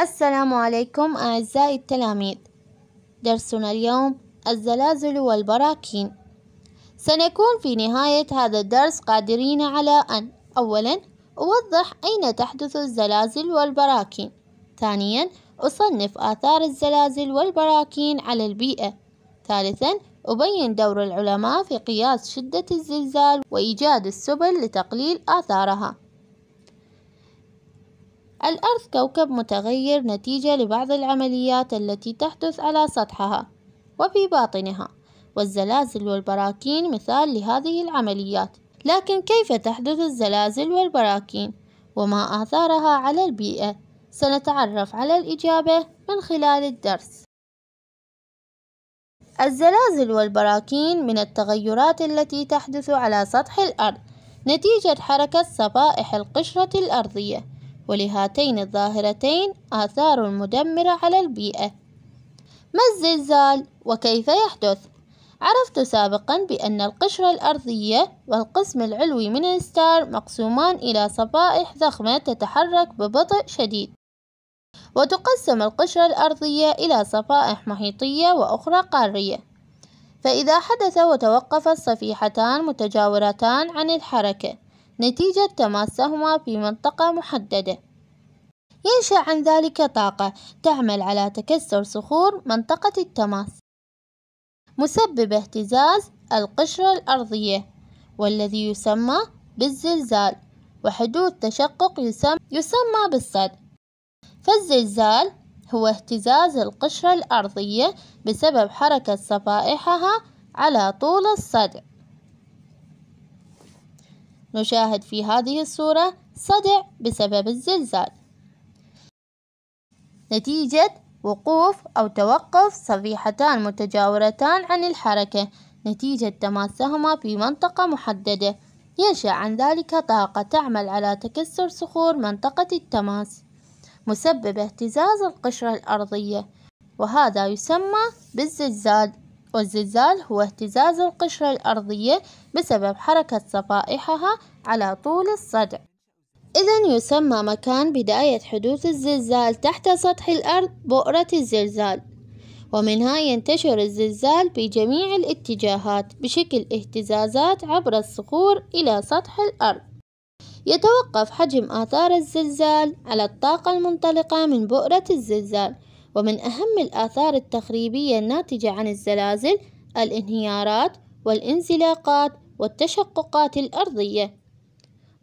السلام عليكم أعزائي التلاميذ درسنا اليوم الزلازل والبراكين سنكون في نهاية هذا الدرس قادرين على أن أولا أوضح أين تحدث الزلازل والبراكين ثانيا أصنف آثار الزلازل والبراكين على البيئة ثالثا أبين دور العلماء في قياس شدة الزلزال وإيجاد السبل لتقليل آثارها الأرض كوكب متغير نتيجة لبعض العمليات التي تحدث على سطحها وفي باطنها والزلازل والبراكين مثال لهذه العمليات لكن كيف تحدث الزلازل والبراكين وما آثارها على البيئة سنتعرف على الإجابة من خلال الدرس الزلازل والبراكين من التغيرات التي تحدث على سطح الأرض نتيجة حركة صفائح القشرة الأرضية ولهاتين الظاهرتين آثار مدمرة على البيئة ما الزلزال وكيف يحدث؟ عرفت سابقا بأن القشرة الأرضية والقسم العلوي من الستار مقسومان إلى صفائح ضخمة تتحرك ببطء شديد وتقسم القشرة الأرضية إلى صفائح محيطية وأخرى قارية فإذا حدث وتوقفت صفيحتان متجاورتان عن الحركة نتيجة تماسهما في منطقة محددة ينشأ عن ذلك طاقة تعمل على تكسر صخور منطقة التماس مسبب اهتزاز القشرة الأرضية والذي يسمى بالزلزال وحدوث تشقق يسمى, يسمى بالصد فالزلزال هو اهتزاز القشرة الأرضية بسبب حركة صفائحها على طول الصدر نشاهد في هذه الصورة صدع بسبب الزلزال نتيجة وقوف أو توقف صفيحتان متجاورتان عن الحركة نتيجة تماسهما في منطقة محددة ينشأ عن ذلك طاقة تعمل على تكسر صخور منطقة التماس مسبب اهتزاز القشرة الأرضية وهذا يسمى بالزلزال والزلزال هو اهتزاز القشرة الأرضية بسبب حركة صفائحها على طول الصدع إذا يسمى مكان بداية حدوث الزلزال تحت سطح الأرض بؤرة الزلزال ومنها ينتشر الزلزال بجميع الاتجاهات بشكل اهتزازات عبر الصخور إلى سطح الأرض يتوقف حجم آثار الزلزال على الطاقة المنطلقة من بؤرة الزلزال ومن أهم الآثار التخريبية الناتجة عن الزلازل الانهيارات والانزلاقات والتشققات الأرضية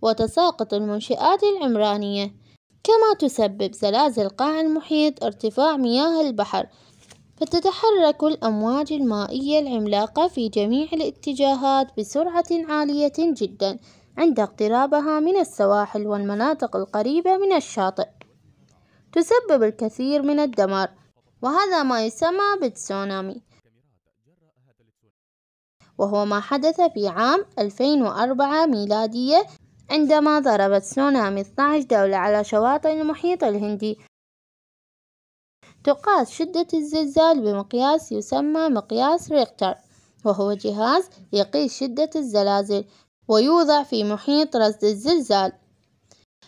وتساقط المنشآت العمرانية كما تسبب زلازل قاع المحيط ارتفاع مياه البحر فتتحرك الأمواج المائية العملاقة في جميع الاتجاهات بسرعة عالية جدا عند اقترابها من السواحل والمناطق القريبة من الشاطئ تسبب الكثير من الدمار وهذا ما يسمى بالتسونامي وهو ما حدث في عام 2004 ميلادية عندما ضربت تسونامي 12 دولة على شواطئ المحيط الهندي تقاس شدة الزلزال بمقياس يسمى مقياس ريختر وهو جهاز يقيس شدة الزلازل ويوضع في محيط رصد الزلزال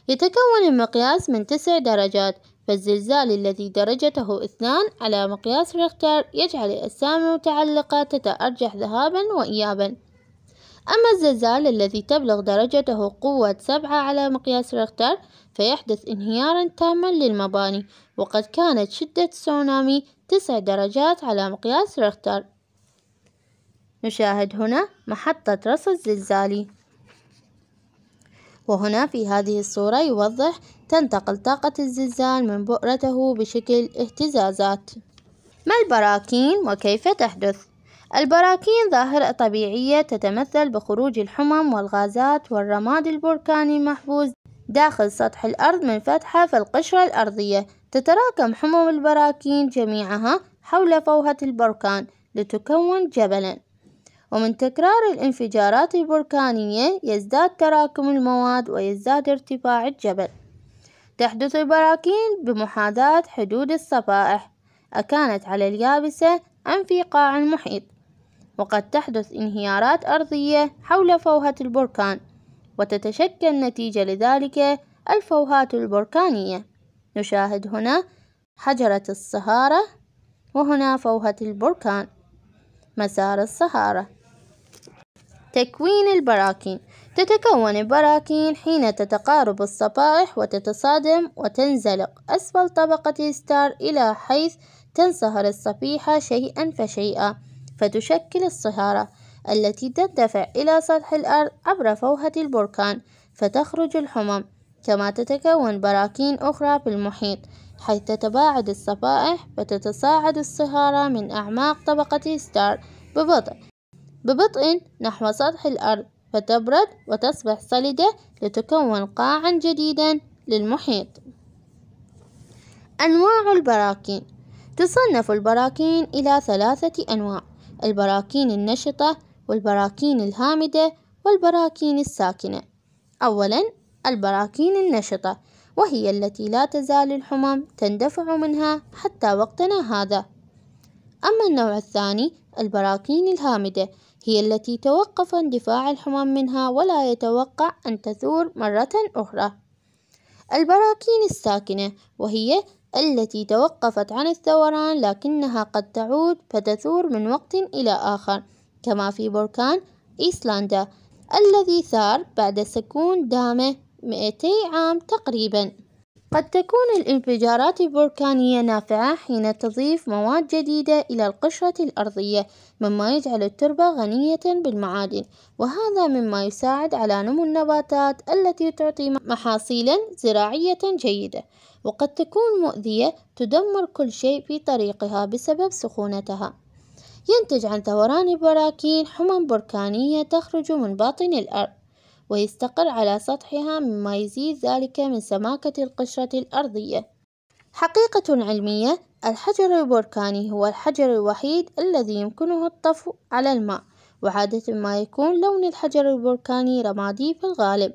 يتكون المقياس من تسع درجات فالزلزال الذي درجته اثنان على مقياس ريختر يجعل الأجسام المتعلقة تتأرجح ذهابا وإيابا أما الزلزال الذي تبلغ درجته قوة سبعة على مقياس ريختر فيحدث انهيارا تاما للمباني وقد كانت شدة تسونامي تسع درجات على مقياس ريختر نشاهد هنا محطة رصد زلزالي وهنا في هذه الصورة يوضح تنتقل طاقة الزلزال من بؤرته بشكل اهتزازات ما البراكين وكيف تحدث؟ البراكين ظاهرة طبيعية تتمثل بخروج الحمم والغازات والرماد البركاني المحفوز داخل سطح الأرض من فتحة في القشرة الأرضية تتراكم حمم البراكين جميعها حول فوهة البركان لتكون جبلا ومن تكرار الانفجارات البركانية يزداد تراكم المواد ويزداد ارتفاع الجبل تحدث البراكين بمحاذاة حدود الصفائح أكانت على اليابسة أم في قاع المحيط وقد تحدث انهيارات أرضية حول فوهة البركان وتتشكل نتيجة لذلك الفوهات البركانية نشاهد هنا حجرة الصهارة وهنا فوهة البركان مسار الصهارة تكوين البراكين تتكون البراكين حين تتقارب الصفائح وتتصادم وتنزلق أسفل طبقة الستار إلى حيث تنصهر الصفيحة شيئا فشيئا فتشكل الصهارة التي تندفع إلى سطح الأرض عبر فوهة البركان فتخرج الحمم كما تتكون براكين أخرى في المحيط حيث تتباعد الصفائح فتتصاعد الصهارة من أعماق طبقة الستار ببطء ببطء نحو سطح الأرض فتبرد وتصبح صلدة لتكون قاعا جديدا للمحيط أنواع البراكين تصنف البراكين إلى ثلاثة أنواع البراكين النشطة والبراكين الهامدة والبراكين الساكنة أولا البراكين النشطة وهي التي لا تزال الحمم تندفع منها حتى وقتنا هذا أما النوع الثاني البراكين الهامدة هي التي توقف اندفاع الحمم منها ولا يتوقع أن تثور مرة أخرى البراكين الساكنة وهي التي توقفت عن الثوران لكنها قد تعود فتثور من وقت إلى آخر كما في بركان إيسلندا الذي ثار بعد سكون دامه 200 عام تقريباً قد تكون الانفجارات البركانية نافعة حين تضيف مواد جديدة إلى القشرة الأرضية مما يجعل التربة غنية بالمعادن وهذا مما يساعد على نمو النباتات التي تعطي محاصيلا زراعية جيدة وقد تكون مؤذية تدمر كل شيء في طريقها بسبب سخونتها ينتج عن ثوران البراكين حمم بركانية تخرج من باطن الأرض ويستقر على سطحها مما يزيد ذلك من سماكة القشرة الأرضية حقيقة علمية الحجر البركاني هو الحجر الوحيد الذي يمكنه الطفو على الماء وعادة ما يكون لون الحجر البركاني رمادي في الغالب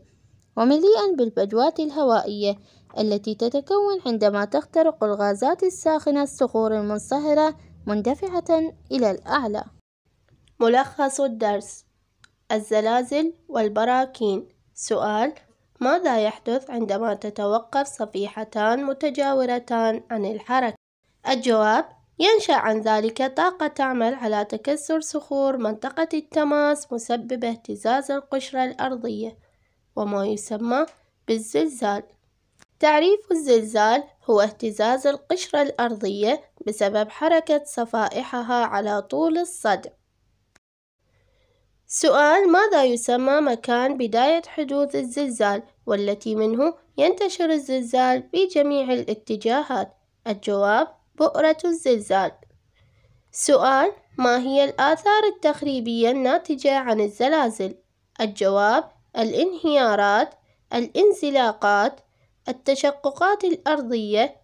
ومليئا بالبجوات الهوائية التي تتكون عندما تخترق الغازات الساخنة الصخور المنصهرة مندفعة إلى الأعلى ملخص الدرس الزلازل والبراكين سؤال ماذا يحدث عندما تتوقف صفيحتان متجاورتان عن الحركة؟ الجواب ينشأ عن ذلك طاقة تعمل على تكسر صخور منطقة التماس مسببة اهتزاز القشرة الأرضية وما يسمى بالزلزال تعريف الزلزال هو اهتزاز القشرة الأرضية بسبب حركة صفائحها على طول الصدع سؤال ماذا يسمى مكان بداية حدوث الزلزال والتي منه ينتشر الزلزال في جميع الاتجاهات الجواب بؤرة الزلزال سؤال ما هي الآثار التخريبية الناتجة عن الزلازل الجواب الانهيارات الانزلاقات التشققات الأرضية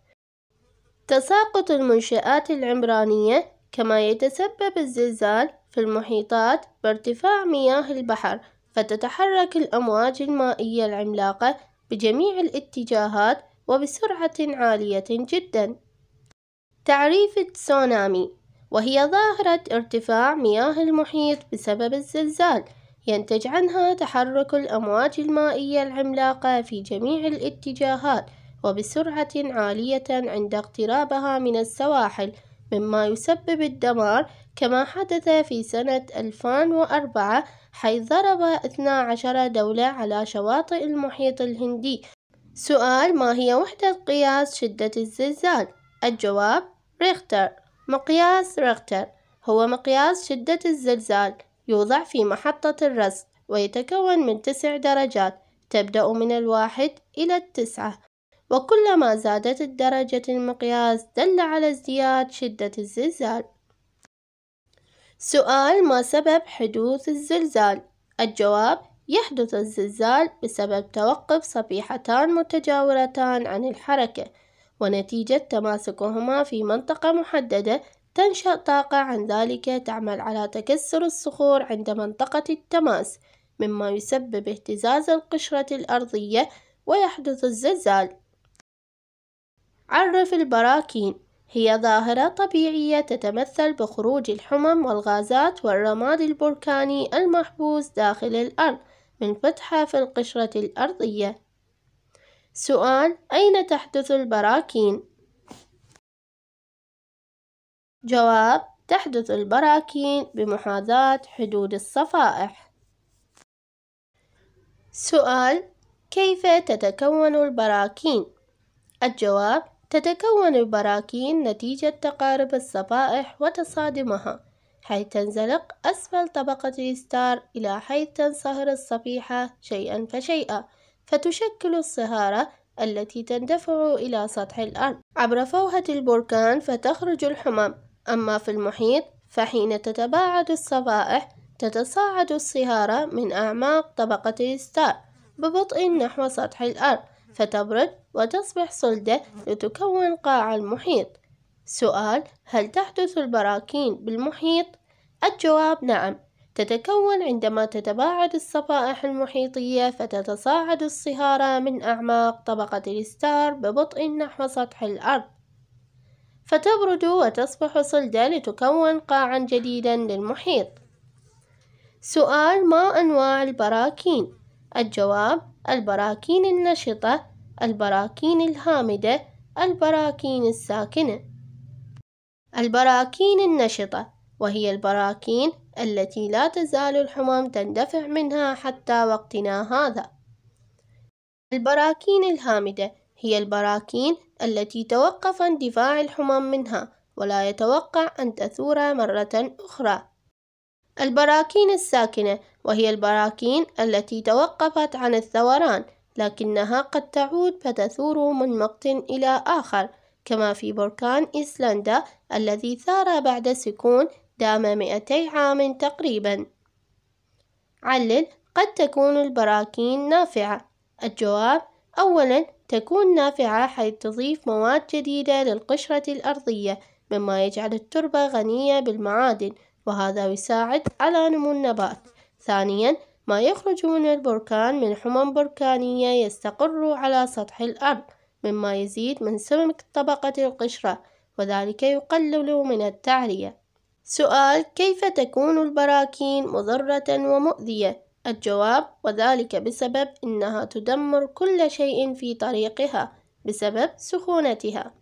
تساقط المنشآت العمرانية كما يتسبب الزلزال في المحيطات بارتفاع مياه البحر فتتحرك الأمواج المائية العملاقة بجميع الاتجاهات وبسرعة عالية جدا تعريف التسونامي وهي ظاهرة ارتفاع مياه المحيط بسبب الزلزال ينتج عنها تحرك الأمواج المائية العملاقة في جميع الاتجاهات وبسرعة عالية عند اقترابها من السواحل مما يسبب الدمار كما حدث في سنة 2004 حيث ضرب 12 دولة على شواطئ المحيط الهندي سؤال ما هي وحدة قياس شدة الزلزال؟ الجواب ريختر مقياس ريختر هو مقياس شدة الزلزال يوضع في محطة الرصد ويتكون من تسع درجات تبدأ من الواحد إلى التسعة وكلما زادت درجة المقياس دل على ازدياد شدة الزلزال سؤال ما سبب حدوث الزلزال؟ الجواب يحدث الزلزال بسبب توقف صفيحتان متجاورتان عن الحركة ونتيجة تماسكهما في منطقة محددة تنشأ طاقة عن ذلك تعمل على تكسر الصخور عند منطقة التماس مما يسبب اهتزاز القشرة الأرضية ويحدث الزلزال عرف البراكين هي ظاهرة طبيعية تتمثل بخروج الحمم والغازات والرماد البركاني المحبوس داخل الأرض من فتحة في القشرة الأرضية سؤال أين تحدث البراكين؟ جواب تحدث البراكين بمحاذاة حدود الصفائح سؤال كيف تتكون البراكين؟ الجواب تتكون البراكين نتيجة تقارب الصفائح وتصادمها حيث تنزلق أسفل طبقة الإستار إلى حيث تنصهر الصفيحة شيئا فشيئا فتشكل الصهارة التي تندفع إلى سطح الأرض عبر فوهة البركان فتخرج الحمم أما في المحيط فحين تتباعد الصفائح تتصاعد الصهارة من أعماق طبقة الإستار ببطء نحو سطح الأرض فتبرد وتصبح صلدة لتكون قاع المحيط سؤال هل تحدث البراكين بالمحيط؟ الجواب نعم تتكون عندما تتباعد الصفائح المحيطية فتتصاعد الصهارة من أعماق طبقة الستار ببطء نحو سطح الأرض فتبرد وتصبح صلدة لتكون قاعا جديدا للمحيط سؤال ما أنواع البراكين؟ الجواب البراكين النشطة البراكين الهامدة البراكين الساكنة البراكين النشطة وهي البراكين التي لا تزال الحمم تندفع منها حتى وقتنا هذا البراكين الهامدة هي البراكين التي توقف اندفاع الحمم منها ولا يتوقع أن تثور مرة أخرى البراكين الساكنة وهي البراكين التي توقفت عن الثوران لكنها قد تعود فتثور من مقت إلى آخر كما في بركان إيسلندا الذي ثار بعد سكون دام 200 عام تقريبا علل قد تكون البراكين نافعة الجواب أولا تكون نافعة حيث تضيف مواد جديدة للقشرة الأرضية مما يجعل التربة غنية بالمعادن وهذا يساعد على نمو النبات ثانيا ما يخرج من البركان من حمم بركانية يستقر على سطح الأرض مما يزيد من سمك طبقة القشرة وذلك يقلل من التعرية سؤال كيف تكون البراكين مضرة ومؤذية؟ الجواب وذلك بسبب أنها تدمر كل شيء في طريقها بسبب سخونتها